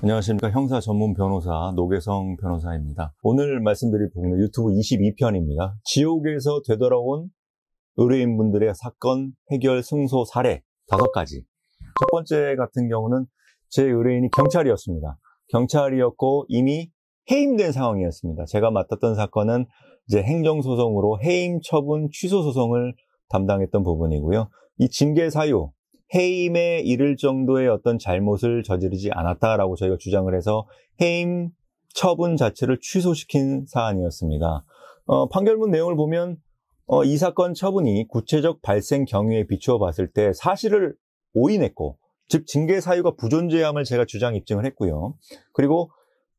안녕하십니까. 형사 전문 변호사 노계성 변호사입니다. 오늘 말씀드릴 부분은 유튜브 22편입니다. 지옥에서 되돌아온 의뢰인분들의 사건 해결 승소 사례 다섯 가지. 첫 번째 같은 경우는 제 의뢰인이 경찰이었습니다. 경찰이었고 이미 해임된 상황이었습니다. 제가 맡았던 사건은 이제 행정소송으로 해임 처분 취소 소송을 담당했던 부분이고요. 이 징계 사유, 해임에 이를 정도의 어떤 잘못을 저지르지 않았다라고 저희가 주장을 해서 해임 처분 자체를 취소시킨 사안이었습니다. 어, 판결문 내용을 보면 어, 이 사건 처분이 구체적 발생 경위에 비추어 봤을 때 사실을 오인했고 즉 징계 사유가 부존재함을 제가 주장 입증을 했고요. 그리고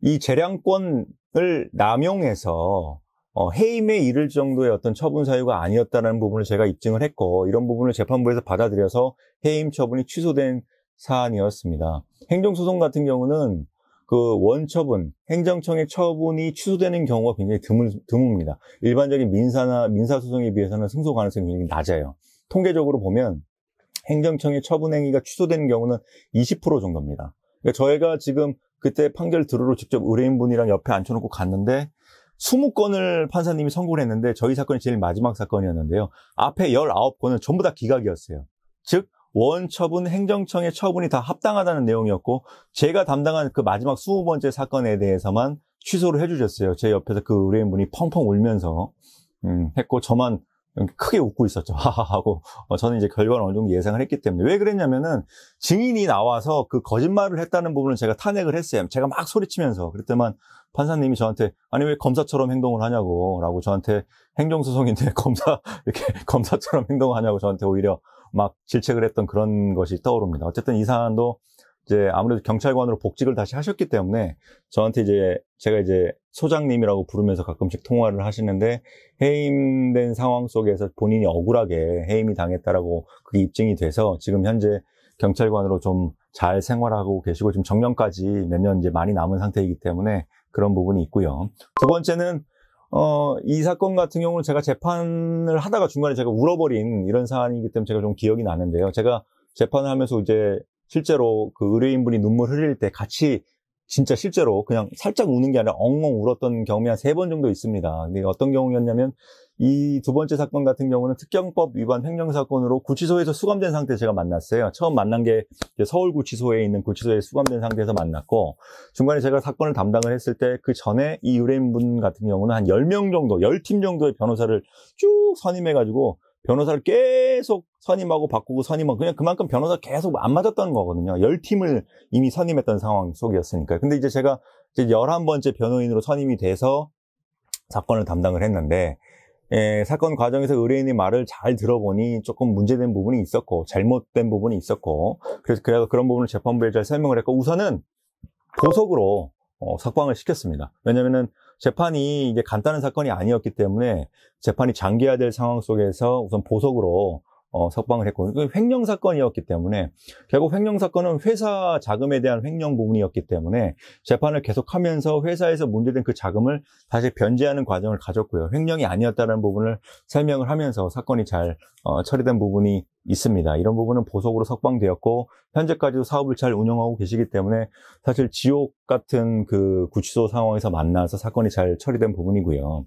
이 재량권을 남용해서 어, 해임에 이를 정도의 어떤 처분 사유가 아니었다는 부분을 제가 입증을 했고 이런 부분을 재판부에서 받아들여서 해임 처분이 취소된 사안이었습니다. 행정소송 같은 경우는 그 원처분, 행정청의 처분이 취소되는 경우가 굉장히 드물, 드뭅니다. 일반적인 민사나 민사소송에 비해서는 승소 가능성이 굉장히 낮아요. 통계적으로 보면 행정청의 처분 행위가 취소되는 경우는 20% 정도입니다. 그러니까 저희가 지금 그때 판결 들으러 직접 의뢰인분이랑 옆에 앉혀놓고 갔는데 20건을 판사님이 선고를 했는데 저희 사건이 제일 마지막 사건이었는데요. 앞에 19건은 전부 다 기각이었어요. 즉 원처분 행정청의 처분이 다 합당하다는 내용이었고 제가 담당한 그 마지막 20번째 사건에 대해서만 취소를 해주셨어요. 제 옆에서 그 의뢰인분이 펑펑 울면서 음, 했고 저만 크게 웃고 있었죠. 하하하고. 어, 저는 이제 결과를 어느 정도 예상을 했기 때문에. 왜 그랬냐면은 증인이 나와서 그 거짓말을 했다는 부분을 제가 탄핵을 했어요. 제가 막 소리치면서. 그랬더만 판사님이 저한테 아니 왜 검사처럼 행동을 하냐고 라고 저한테 행정소송인데 검사, 이렇게 검사처럼 행동을 하냐고 저한테 오히려 막 질책을 했던 그런 것이 떠오릅니다. 어쨌든 이 사안도 이제 아무래도 경찰관으로 복직을 다시 하셨기 때문에 저한테 이제 제가 이제 소장님이라고 부르면서 가끔씩 통화를 하시는데 해임된 상황 속에서 본인이 억울하게 해임이 당했다라고 그게 입증이 돼서 지금 현재 경찰관으로 좀 잘 생활하고 계시고 지금 정년까지 몇 년 이제 많이 남은 상태이기 때문에 그런 부분이 있고요. 두 번째는 어, 이 사건 같은 경우는 제가 재판을 하다가 중간에 제가 울어버린 이런 사안이기 때문에 제가 좀 기억이 나는데요. 제가 재판을 하면서 이제 실제로 그 의뢰인분이 눈물 흘릴 때 같이 진짜 실제로 그냥 살짝 우는 게 아니라 엉엉 울었던 경험이 한 세 번 정도 있습니다. 근데 어떤 경우였냐면 이 두 번째 사건 같은 경우는 특경법 위반 횡령 사건으로 구치소에서 수감된 상태에서 제가 만났어요. 처음 만난 게 서울 구치소에 있는 구치소에 수감된 상태에서 만났고 중간에 제가 사건을 담당을 했을 때 그 전에 이 의뢰인분 같은 경우는 한 10명 정도, 10팀 정도의 변호사를 쭉 선임해 가지고 변호사를 계속 선임하고 바꾸고 선임하고 그냥 그만큼 변호사 계속 안 맞았던 거거든요. 열팀을 이미 선임했던 상황 속이었으니까요. 근데 이제 제가 이제 11번째 변호인으로 선임이 돼서 사건을 담당을 했는데 예, 사건 과정에서 의뢰인의 말을 잘 들어보니 조금 문제된 부분이 있었고 잘못된 부분이 있었고 그래서 그래서 그런 부분을 재판부에 잘 설명을 했고 우선은 보석으로 어, 석방을 시켰습니다. 왜냐면은 하 재판이 이제 간단한 사건이 아니었기 때문에 재판이 장기화될 상황 속에서 우선 보석으로 어, 석방을 했고 횡령 사건이었기 때문에 결국 횡령 사건은 회사 자금에 대한 횡령 부분이었기 때문에 재판을 계속하면서 회사에서 문제된 그 자금을 다시 변제하는 과정을 가졌고요. 횡령이 아니었다는 부분을 설명을 하면서 사건이 잘 어, 처리된 부분이 있습니다. 이런 부분은 보석으로 석방되었고 현재까지도 사업을 잘 운영하고 계시기 때문에 사실 지옥 같은 그 구치소 상황에서 만나서 사건이 잘 처리된 부분이고요.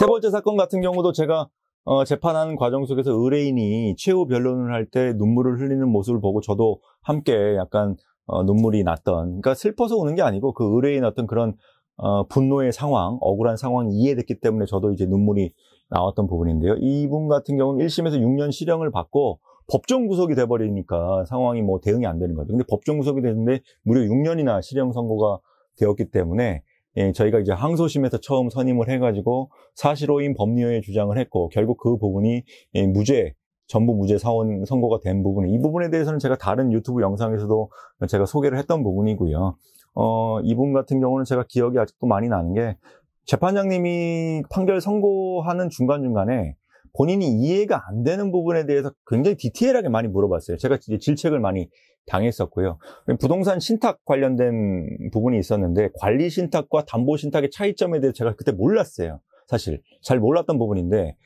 세 번째 사건 같은 경우도 제가 어, 재판하는 과정 속에서 의뢰인이 최후 변론을 할 때 눈물을 흘리는 모습을 보고 저도 함께 약간 어, 눈물이 났던 그러니까 슬퍼서 우는 게 아니고 그 의뢰인 어떤 그런 어, 분노의 상황, 억울한 상황이 이해됐기 때문에 저도 이제 눈물이 나왔던 부분인데요. 이분 같은 경우는 1심에서 6년 실형을 받고 법정 구속이 돼버리니까 상황이 뭐 대응이 안 되는 거죠. 근데 법정 구속이 됐는데 무려 6년이나 실형 선고가 되었기 때문에 예, 저희가 이제 항소심에서 처음 선임을 해가지고 사실오인 법리의 주장을 했고 결국 그 부분이 예, 무죄 전부 무죄 사원 선고가 된 부분 이 부분에 대해서는 제가 다른 유튜브 영상에서도 제가 소개를 했던 부분이고요. 어, 이분 같은 경우는 제가 기억이 아직도 많이 나는 게 재판장님이 판결 선고하는 중간중간에 본인이 이해가 안 되는 부분에 대해서 굉장히 디테일하게 많이 물어봤어요. 제가 이제 질책을 많이 당했었고요. 부동산 신탁 관련된 부분이 있었는데 관리 신탁과 담보 신탁의 차이점에 대해 제가 그때 몰랐어요. 사실 잘 몰랐던 부분인데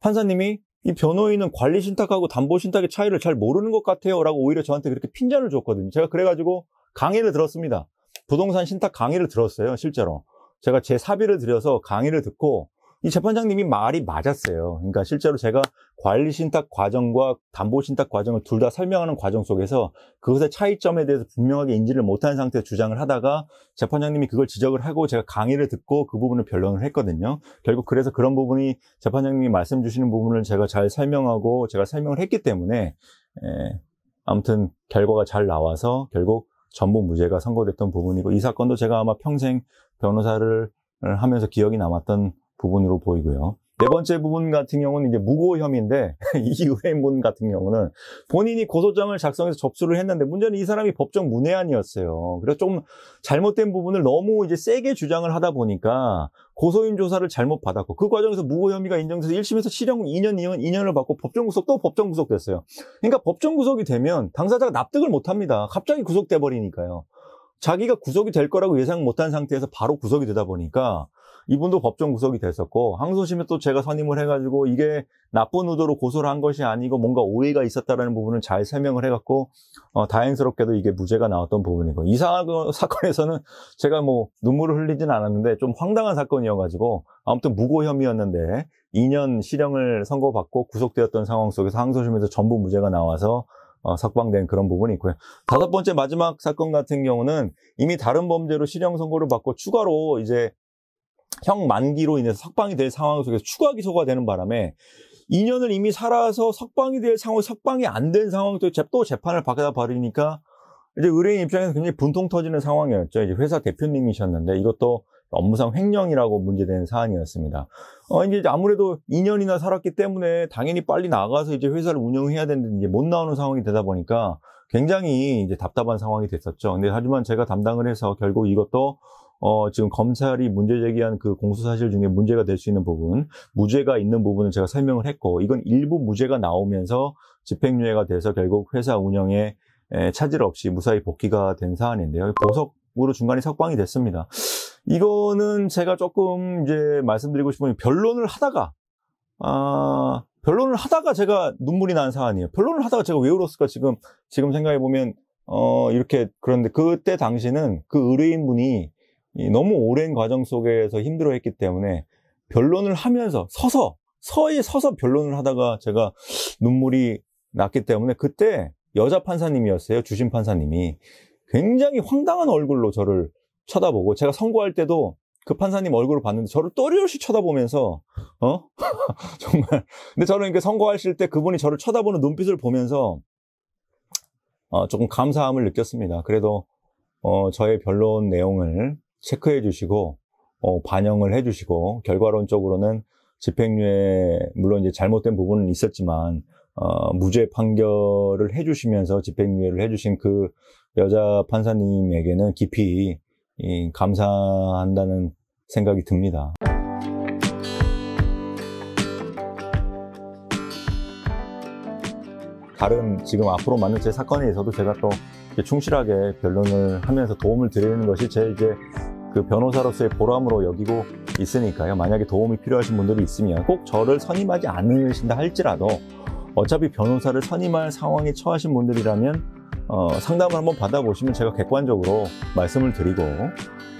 판사님이 이 변호인은 관리 신탁하고 담보 신탁의 차이를 잘 모르는 것 같아요라고 오히려 저한테 그렇게 핀잔을 줬거든요. 제가 그래가지고 강의를 들었습니다. 부동산 신탁 강의를 들었어요, 실제로. 제가 제 사비를 들여서 강의를 듣고 이 재판장님이 말이 맞았어요. 그러니까 실제로 제가 관리 신탁 과정과 담보 신탁 과정을 둘 다 설명하는 과정 속에서 그것의 차이점에 대해서 분명하게 인지를 못한 상태에 주장을 하다가 재판장님이 그걸 지적을 하고 제가 강의를 듣고 그 부분을 변론을 했거든요. 결국 그래서 그런 부분이 재판장님이 말씀 주시는 부분을 제가 잘 설명하고 제가 설명을 했기 때문에 에, 예, 아무튼 결과가 잘 나와서 결국 전부 무죄가 선고됐던 부분이고 이 사건도 제가 아마 평생 변호사를 하면서 기억이 남았던 부분으로 보이고요. 네 번째 부분 같은 경우는 이제 무고 혐의인데 이의회인분 같은 경우는 본인이 고소장을 작성해서 접수를 했는데 문제는 이 사람이 법정 문외한이었어요. 그래서 좀 잘못된 부분을 너무 이제 세게 주장을 하다 보니까 고소인 조사를 잘못 받았고 그 과정에서 무고 혐의가 인정돼서 1심에서 실형 2년, 이년 2년을 받고 법정 구속 또 법정 구속됐어요. 그러니까 법정 구속이 되면 당사자가 납득을 못 합니다. 갑자기 구속돼 버리니까요. 자기가 구속이 될 거라고 예상 못한 상태에서 바로 구속이 되다 보니까 이분도 법정 구속이 됐었고 항소심에 또 제가 선임을 해가지고 이게 나쁜 의도로 고소를 한 것이 아니고 뭔가 오해가 있었다라는 부분을 잘 설명을 해갖고 어, 다행스럽게도 이게 무죄가 나왔던 부분이고 이 사, 사건에서는 제가 뭐 눈물을 흘리진 않았는데 좀 황당한 사건이어가지고 아무튼 무고 혐의였는데 2년 실형을 선고받고 구속되었던 상황 속에서 항소심에서 전부 무죄가 나와서 어, 석방된 그런 부분이 있고요. 다섯 번째 마지막 사건 같은 경우는 이미 다른 범죄로 실형 선고를 받고 추가로 이제 형 만기로 인해서 석방이 될 상황 속에서 추가 기소가 되는 바람에 2년을 이미 살아서 석방이 될 상황, 석방이 안 된 상황 또또 재판을 받다 버리니까 이제 의뢰인 입장에서 굉장히 분통 터지는 상황이었죠. 이제 회사 대표님이셨는데 이것도 업무상 횡령이라고 문제되는 사안이었습니다. 어, 이제 아무래도 2년이나 살았기 때문에 당연히 빨리 나가서 이제 회사를 운영해야 되는데 이제 못 나오는 상황이 되다 보니까 굉장히 이제 답답한 상황이 됐었죠. 근데 하지만 제가 담당을 해서 결국 이것도 어, 지금 검찰이 문제 제기한 그 공소사실 중에 문제가 될 수 있는 부분, 무죄가 있는 부분을 제가 설명을 했고, 이건 일부 무죄가 나오면서 집행유예가 돼서 결국 회사 운영에 차질 없이 무사히 복귀가 된 사안인데요. 보석으로 중간에 석방이 됐습니다. 이거는 제가 조금 이제 말씀드리고 싶은 변론을 하다가, 아, 변론을 하다가 제가 눈물이 난 사안이에요. 변론을 하다가 제가 왜 울었을까 지금, 지금 생각해보면, 어, 이렇게, 그런데 그때 당시는 그 의뢰인분이 너무 오랜 과정 속에서 힘들어했기 때문에 변론을 하면서 서서 서히 서서 변론을 하다가 제가 눈물이 났기 때문에 그때 여자 판사님이었어요 주심 판사님이 굉장히 황당한 얼굴로 저를 쳐다보고 제가 선고할 때도 그 판사님 얼굴을 봤는데 저를 또리없이 쳐다보면서 어 정말 근데 저는 이렇게 선고하실 때 그분이 저를 쳐다보는 눈빛을 보면서 어, 조금 감사함을 느꼈습니다. 그래도 어, 저의 변론 내용을 체크해 주시고 어, 반영을 해 주시고 결과론적으로는 집행유예 물론 이제 잘못된 부분은 있었지만 어, 무죄 판결을 해 주시면서 집행유예를 해 주신 그 여자 판사님에게는 깊이 이, 감사한다는 생각이 듭니다. 다른 지금 앞으로 맞는 제 사건에 있어서도 제가 또 충실하게 변론을 하면서 도움을 드리는 것이 제 이제 그 변호사로서의 보람으로 여기고 있으니까요. 만약에 도움이 필요하신 분들이 있으면 꼭 저를 선임하지 않으신다 할지라도 어차피 변호사를 선임할 상황에 처하신 분들이라면 어, 상담을 한번 받아보시면 제가 객관적으로 말씀을 드리고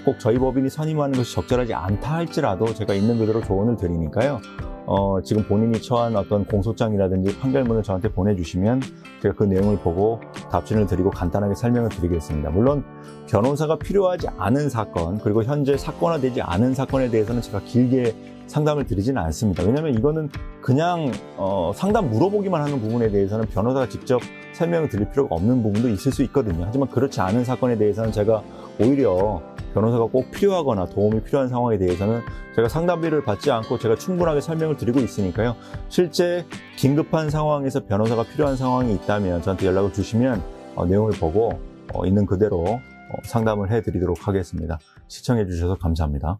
꼭 저희 법인이 선임하는 것이 적절하지 않다 할지라도 제가 있는 그대로 조언을 드리니까요. 어, 지금 본인이 처한 어떤 공소장이라든지 판결문을 저한테 보내주시면 제가 그 내용을 보고 답변을 드리고 간단하게 설명을 드리겠습니다. 물론 변호사가 필요하지 않은 사건 그리고 현재 사건화되지 않은 사건에 대해서는 제가 길게 상담을 드리지는 않습니다. 왜냐하면 이거는 그냥 어, 상담 물어보기만 하는 부분에 대해서는 변호사가 직접 설명을 드릴 필요가 없는 부분도 있을 수 있거든요. 하지만 그렇지 않은 사건에 대해서는 제가 오히려 변호사가 꼭 필요하거나 도움이 필요한 상황에 대해서는 제가 상담비를 받지 않고 제가 충분하게 설명을 드리고 있으니까요. 실제 긴급한 상황에서 변호사가 필요한 상황이 있다면 저한테 연락을 주시면 어, 내용을 보고 어, 있는 그대로 어, 상담을 해드리도록 하겠습니다. 시청해주셔서 감사합니다.